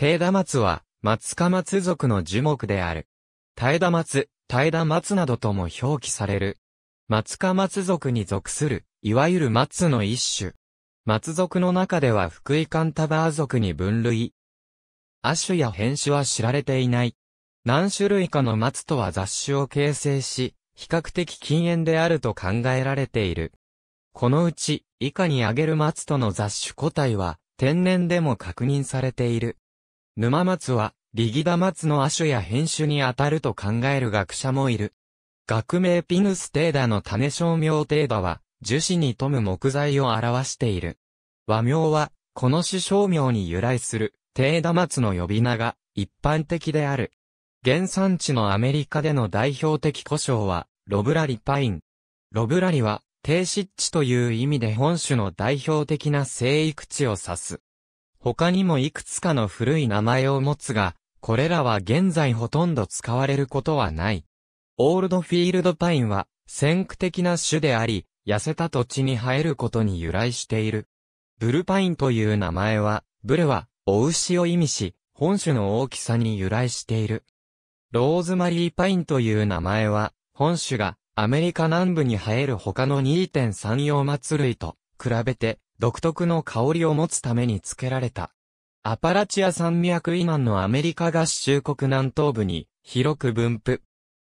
平田松は、松科松族の樹木である。平田松、平田松などとも表記される。松科松族に属する、いわゆる松の一種。松族の中では福井カンタバー族に分類。亜種や変種は知られていない。何種類かの松とは雑種を形成し、比較的禁煙であると考えられている。このうち、以下に挙げる松との雑種個体は、天然でも確認されている。沼松は、リギダ松の亜種や変種に当たると考える学者もいる。学名ピヌステーダの種商名テーダは、樹脂に富む木材を表している。和名は、この種商名に由来する、テーダ松の呼び名が、一般的である。原産地のアメリカでの代表的故障は、ロブラリパイン。ロブラリは、低湿地という意味で本種の代表的な生育地を指す。他にもいくつかの古い名前を持つが、これらは現在ほとんど使われることはない。オールドフィールドパインは、先駆的な種であり、痩せた土地に生えることに由来している。ブルパインという名前は、ブルは、お牛を意味し、本種の大きさに由来している。ローズマリーパインという名前は、本種がアメリカ南部に生える他の2.34末類と比べて独特の香りを持つために付けられた。アパラチア山脈以南のアメリカ合衆国南東部に広く分布。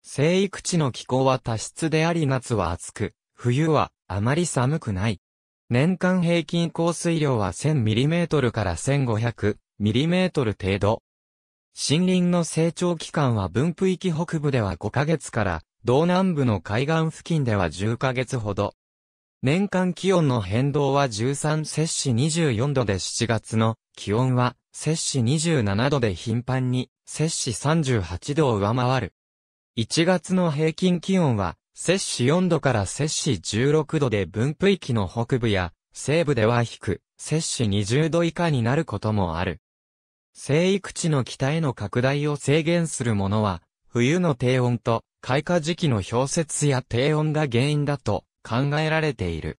生育地の気候は多湿であり夏は暑く、冬はあまり寒くない。年間平均降水量は 1000mm から 1500mm 程度。森林の成長期間は分布域北部では5ヶ月から、道南部の海岸付近では10ヶ月ほど。年間気温の変動は13摂氏24度で7月の気温は摂氏27度で頻繁に摂氏38度を上回る。1月の平均気温は摂氏4度から摂氏16度で分布域の北部や西部では低く、摂氏20度以下になることもある。生育地の北への拡大を制限するものは、冬の低温と開花時期の氷雪や低温が原因だと考えられている。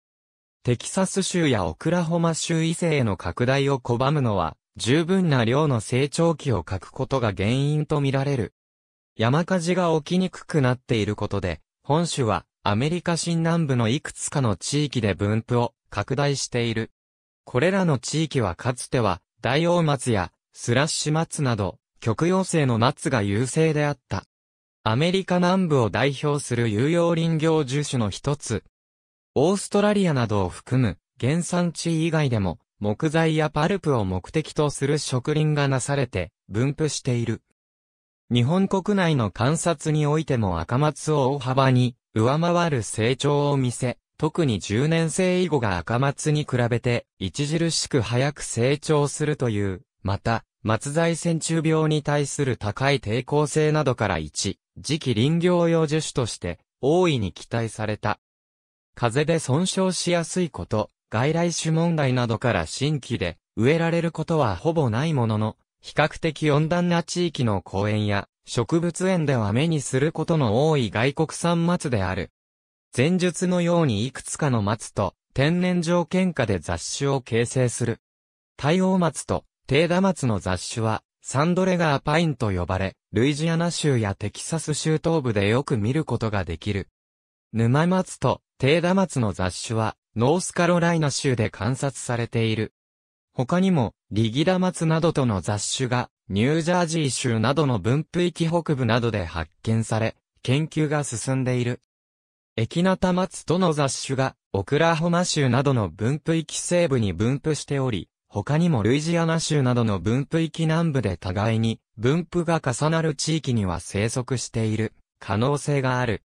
テキサス州やオクラホマ州異性への拡大を拒むのは、十分な量の成長期を欠くことが原因とみられる。山火事が起きにくくなっていることで、本州はアメリカ新南部のいくつかの地域で分布を拡大している。これらの地域はかつては、大王松やスラッシュ松など、極陽性の松が優勢であった。アメリカ南部を代表する有用林業樹種の一つ、オーストラリアなどを含む原産地以外でも木材やパルプを目的とする植林がなされて分布している。日本国内の観察においても赤松を大幅に上回る成長を見せ、特に10年生以後が赤松に比べて著しく早く成長するという、また、松材線虫病に対する高い抵抗性などから1、時期林業用樹種として大いに期待された。風で損傷しやすいこと、外来種問題などから新規で植えられることはほぼないものの、比較的温暖な地域の公園や植物園では目にすることの多い外国産松である。前述のようにいくつかの松と天然条件下で雑種を形成する。太陽松と低田松の雑種はサンドレガーパインと呼ばれ、ルイジアナ州やテキサス州東部でよく見ることができる。沼松とテーダマツの雑種は、ノースカロライナ州で観察されている。他にも、リギダマツなどとの雑種が、ニュージャージー州などの分布域北部などで発見され、研究が進んでいる。エキナタマツとの雑種が、オクラホマ州などの分布域西部に分布しており、他にもルイジアナ州などの分布域南部で互いに分布が重なる地域には生息している可能性がある。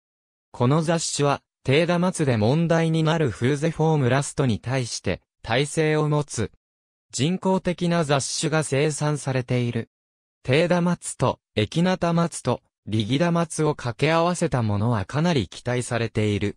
この雑種は低打末で問題になるフーゼフォームラストに対して、耐性を持つ。人工的な雑種が生産されている。低打末と、エキナタ末と、リダマ末を掛け合わせたものはかなり期待されている。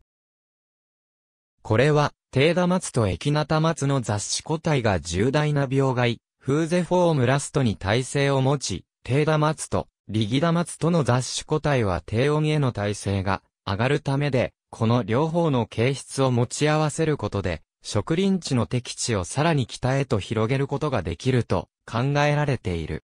これは、低打末とエキナタ末の雑種個体が重大な病害、フーゼフォームラストに耐性を持ち、低打末と、リダマ末との雑種個体は低温への耐性が上がるためで、この両方の形質を持ち合わせることで、植林地の適地をさらに北へと広げることができると考えられている。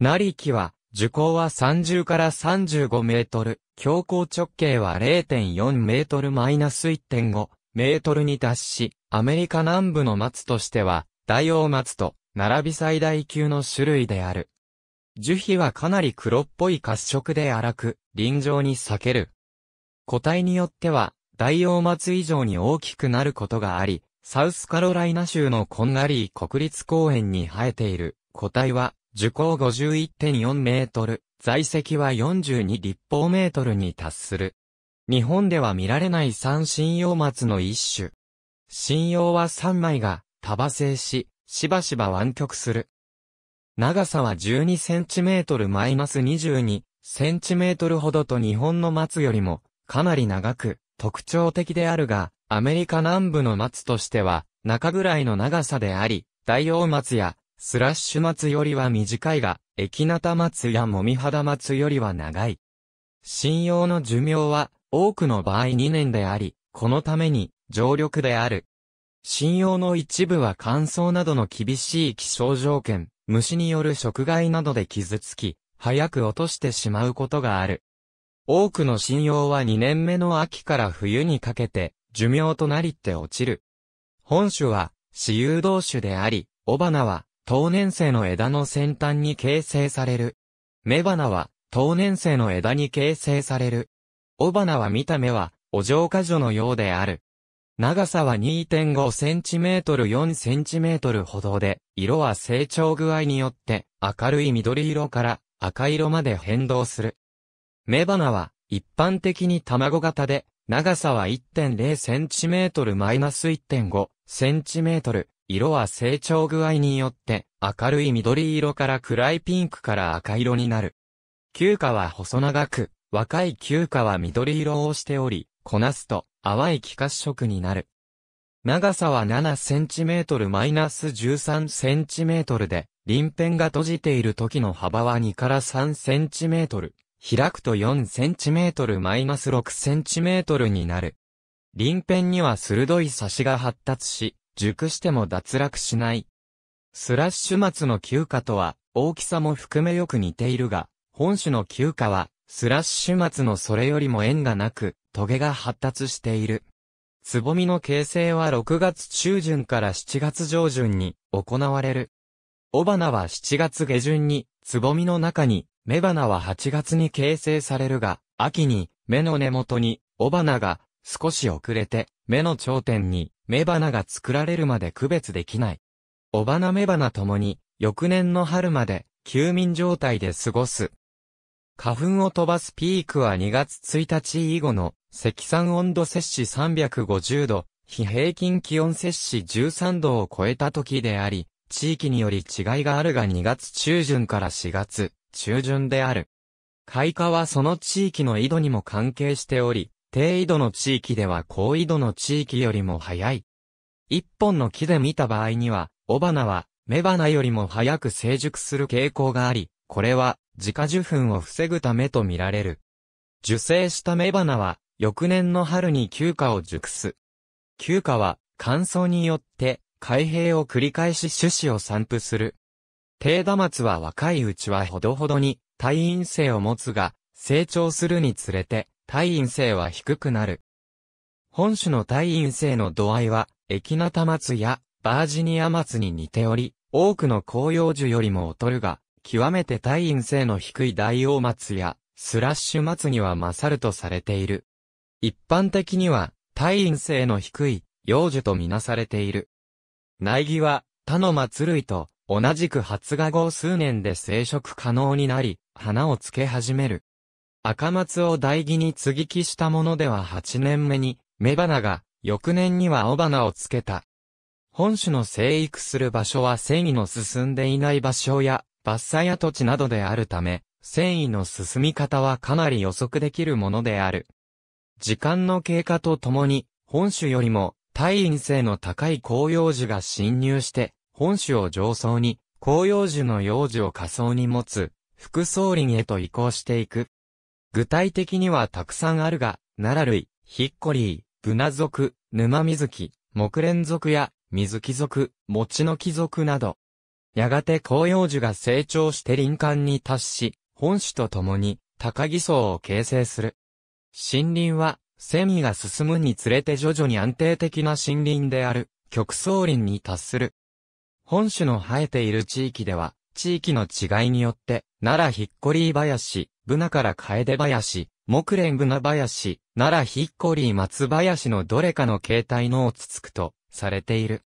成りは、樹高は30から35メートル、強行直径は0.4メートルマイナス1.5メートルに達し、アメリカ南部の松としては、大王松と並び最大級の種類である。樹皮はかなり黒っぽい褐色で荒く、臨場に裂ける。個体によっては、大王松以上に大きくなることがあり、サウスカロライナ州のコンガリー国立公園に生えている個体は、樹高51.4メートル、在籍は42立方メートルに達する。日本では見られない三針葉松の一種。針葉は三枚が束製し、しばしば湾曲する。長さは12センチメートルマイナス22センチメートルほどと日本の松よりもかなり長く、特徴的であるが、アメリカ南部の松としては、中ぐらいの長さであり、大王松や、スラッシュ松よりは短いが、駅ナタ松やもみ肌松よりは長い。信用の寿命は、多くの場合2年であり、このために、常緑である。信用の一部は乾燥などの厳しい気象条件、虫による食害などで傷つき、早く落としてしまうことがある。多くの信用は2年目の秋から冬にかけて、寿命となりって落ちる。本種は、私有同種であり、雄花は、当年生の枝の先端に形成される。雌花は、当年生の枝に形成される。雄花は見た目は、お嬢花女のようである。長さは 2.5cm、4cm ほどで、色は成長具合によって、明るい緑色から赤色まで変動する。雌花は一般的に卵型で、長さは 1.0cm-1.5cm、色は成長具合によって明るい緑色から暗いピンクから赤色になる。球花は細長く、若い球花は緑色をしており、こなすと淡い気化色になる。長さは 7cm-13cm で、輪辺が閉じている時の幅は2から 3cm。開くと 4cm-6cm になる。鱗片には鋭い差しが発達し、熟しても脱落しない。スラッシュ末の休暇とは、大きさも含めよく似ているが、本種の休暇は、スラッシュ末のそれよりも縁がなく、棘が発達している。つぼみの形成は6月中旬から7月上旬に行われる。雄花は7月下旬につぼみの中に、雌花は8月に形成されるが、秋に、目の根元に、雄花が、少し遅れて、目の頂点に、雌花が作られるまで区別できない。雄花雌花ともに、翌年の春まで、休眠状態で過ごす。花粉を飛ばすピークは2月1日以後の、積算温度摂氏350度、非平均気温摂氏13度を超えた時であり、地域により違いがあるが2月中旬から4月中旬である。開花はその地域の緯度にも関係しており、低緯度の地域では高緯度の地域よりも早い。一本の木で見た場合には、雄花は、雌花よりも早く成熟する傾向があり、これは、自家受粉を防ぐためとみられる。受精した雌花は、翌年の春に休暇を熟す。休暇は、乾燥によって、開閉を繰り返し種子を散布する。低打松は若いうちはほどほどに退院性を持つが、成長するにつれて、退院性は低くなる。本種の退院性の度合いは、エキナタ松やバージニア松に似ており、多くの紅葉樹よりも劣るが、極めて退院性の低い大王松や、スラッシュ松には勝るとされている。一般的には、退院性の低い、幼樹とみなされている。苗木は他の松類と同じく発芽後数年で生殖可能になり、花をつけ始める。赤松を大木に継ぎ木したものでは8年目に、雌花が、翌年には雄花をつけた。本種の生育する場所は繊維の進んでいない場所や、伐採や土地などであるため、繊維の進み方はかなり予測できるものである。時間の経過とともに、本種よりも大陰性の高い紅葉樹が侵入して、本種を上層に、紅葉樹の幼樹を下層に持つ、副層林へと移行していく。具体的にはたくさんあるが、奈良類、ヒッコリー、ブナ属、沼水木、木蓮属や、水木属、餅の木属など。やがて紅葉樹が成長して林間に達し、本種と共に、高木層を形成する。森林は、セミが進むにつれて徐々に安定的な森林である、極層林に達する。本種の生えている地域では、地域の違いによって、奈良ヒッコリー林、ブナからカエデ林、木蓮ブナ林、奈良ヒッコリー松林のどれかの形態のをつつくと、されている。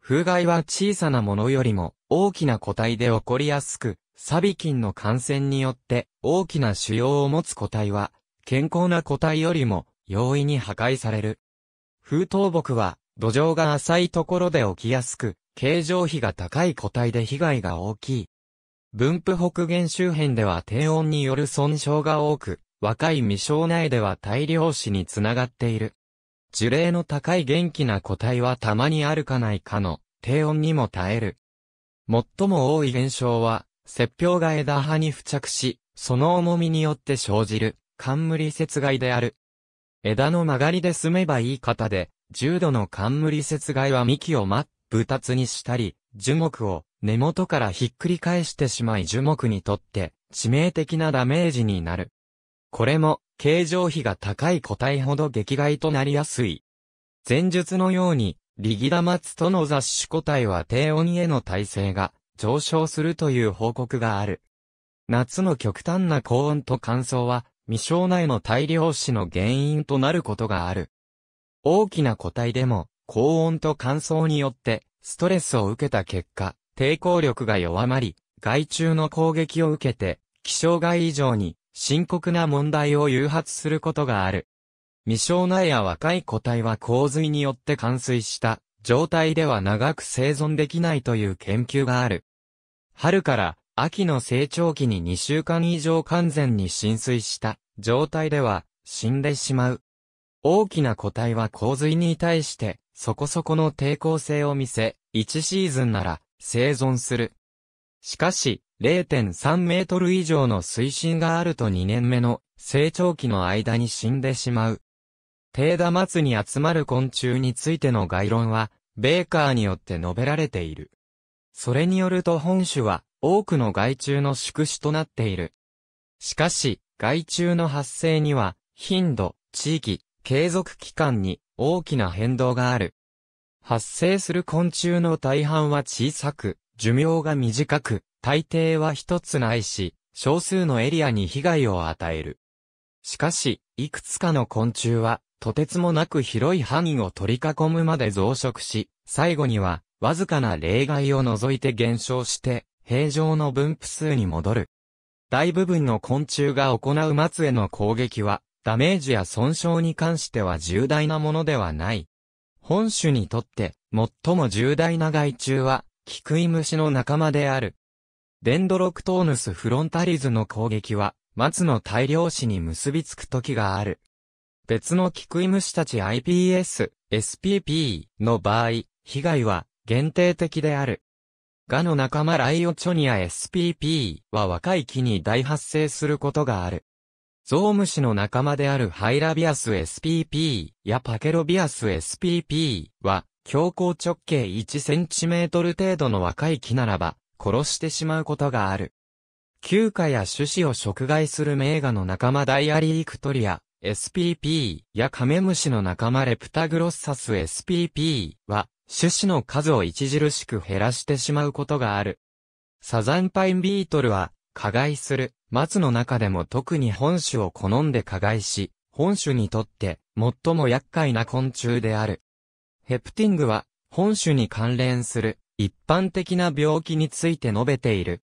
風害は小さなものよりも大きな個体で起こりやすく、サビ菌の感染によって大きな腫瘍を持つ個体は健康な個体よりも容易に破壊される。風筒木は土壌が浅いところで起きやすく、形状比が高い個体で被害が大きい。分布北限周辺では低温による損傷が多く、若い未生苗では大量死につながっている。樹齢の高い元気な個体はたまにあるかないかの低温にも耐える。最も多い現象は、雪氷が枝葉に付着し、その重みによって生じる冠雪害である。枝の曲がりで済めばいい方で、重度の冠雪害は幹を真っ二つにしたり、樹木を根元からひっくり返してしまい樹木にとって致命的なダメージになる。これも、形状比が高い個体ほど激害となりやすい。前述のように、リギダマツとの雑種個体は低温への耐性が上昇するという報告がある。夏の極端な高温と乾燥は未生内の大量死の原因となることがある。大きな個体でも、高温と乾燥によって、ストレスを受けた結果、抵抗力が弱まり、害虫の攻撃を受けて、気象害以上に、深刻な問題を誘発することがある。未生内や若い個体は洪水によって冠水した状態では長く生存できないという研究がある。春から秋の成長期に2週間以上完全に浸水した状態では死んでしまう。大きな個体は洪水に対してそこそこの抵抗性を見せ、1シーズンなら生存する。しかし、0.3メートル以上の水深があると2年目の成長期の間に死んでしまう。低打末に集まる昆虫についての概論は、ベーカーによって述べられている。それによると本種は、多くの害虫の宿主となっている。しかし、害虫の発生には、頻度、地域、継続期間に大きな変動がある。発生する昆虫の大半は小さく、寿命が短く、大抵は一つないし、少数のエリアに被害を与える。しかし、いくつかの昆虫は、とてつもなく広い範囲を取り囲むまで増殖し、最後には、わずかな例外を除いて減少して、平常の分布数に戻る。大部分の昆虫が行う末への攻撃は、ダメージや損傷に関しては重大なものではない。本種にとって、最も重大な害虫は、キクイムシの仲間である。デンドロクトーヌスフロンタリズの攻撃は、松の大量死に結びつく時がある。別のキクイムシたち iPS、SPP の場合、被害は限定的である。ガの仲間ライオチョニア SPP は若い木に大発生することがある。ゾウムシの仲間であるハイラビアス SPP やパケロビアス SPP は標高直径1トル程度の若い木ならば殺してしまうことがある。休暇や種子を食害する名画の仲間ダイアリークトリア SPP やカメムシの仲間レプタグロッサス SPP は種子の数を著しく減らしてしまうことがある。サザンパインビートルは、加害する、松の中でも特に本種を好んで加害し、本種にとって最も厄介な昆虫である。ヘプティングは、本種に関連する一般的な病気について述べている。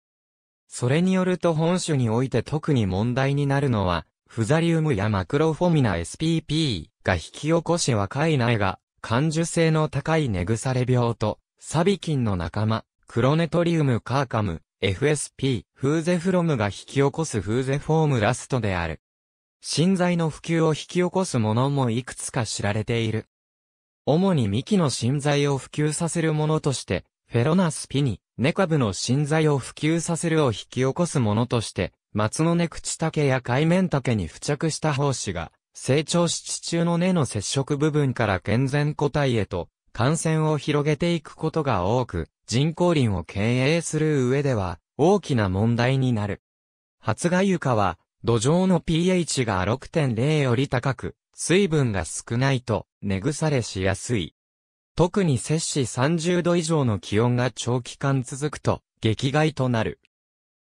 それによると本種において特に問題になるのは、フザリウムやマクロフォミナ SPP が引き起こし若い苗が感受性の高い根腐れ病と、サビ菌の仲間、クロネトリウムカーカム、FSP、フーゼフロムが引き起こすフーゼフォームラストである。心材の普及を引き起こすものもいくつか知られている。主に幹の心材を普及させるものとして、フェロナスピニ、ネカブの心材を普及させるを引き起こすものとして、松の根口竹や海面竹に付着した胞子が、成長し地中の根の接触部分から健全個体へと感染を広げていくことが多く、人工林を経営する上では大きな問題になる。発芽床は土壌の pH が6.0より高く、水分が少ないと根腐れしやすい。特に摂氏30度以上の気温が長期間続くと、激害となる。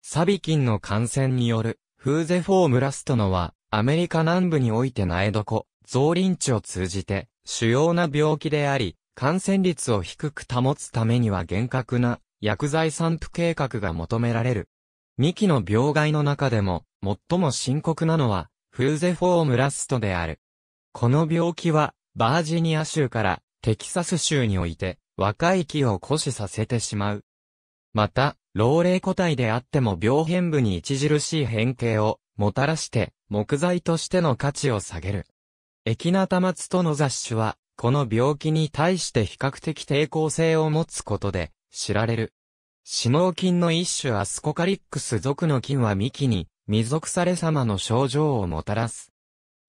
サビ菌の感染による、フーゼフォームラストのは、アメリカ南部において苗床、増林地を通じて、主要な病気であり、感染率を低く保つためには厳格な薬剤散布計画が求められる。幹の病害の中でも、最も深刻なのは、フルゼフォームラストである。この病気は、バージニア州からテキサス州において、若い木を枯死させてしまう。また、老齢個体であっても病変部に著しい変形をもたらして、木材としての価値を下げる。エキナタマツとの雑種は、この病気に対して比較的抵抗性を持つことで、知られる。死亡菌の一種アスコカリックス属の菌は幹に、未属され様の症状をもたらす。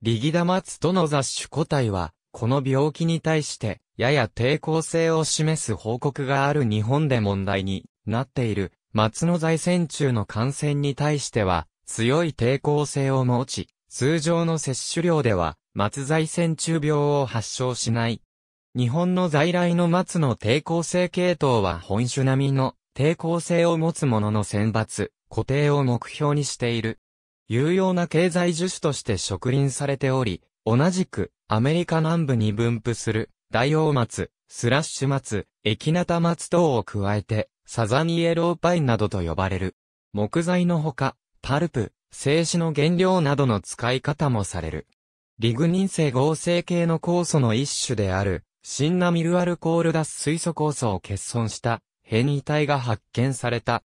リギダマツとの雑種個体は、この病気に対して、やや抵抗性を示す報告がある日本で問題になっている、松の財線中の感染に対しては、強い抵抗性を持ち、通常の摂取量では、松在線中病を発症しない。日本の在来の松の抵抗性系統は本種並みの抵抗性を持つものの選抜、固定を目標にしている。有用な経済樹種として植林されており、同じくアメリカ南部に分布する大王松、スラッシュ松、エキナタ松等を加えて、サザニエローパインなどと呼ばれる。木材のほか、パルプ、静止の原料などの使い方もされる。リグニン性合成系の酵素の一種である、シンナミルアルコール脱水素酵素を欠損した変異体が発見された。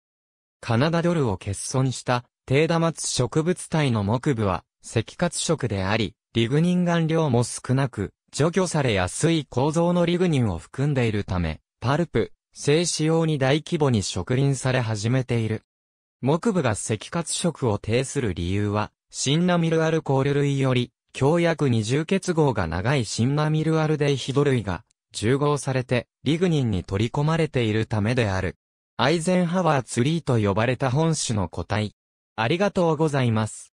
カナダドルを欠損した低ダマツ植物体の木部は赤褐色であり、リグニン顔料も少なく、除去されやすい構造のリグニンを含んでいるため、パルプ、静止用に大規模に植林され始めている。木部が赤活色を呈する理由は、シンナミルアルコール類より、強薬二重結合が長いシンナミルアルデイヒド類が、重合されて、リグニンに取り込まれているためである。アイゼンハワーツリーと呼ばれた本種の個体。ありがとうございます。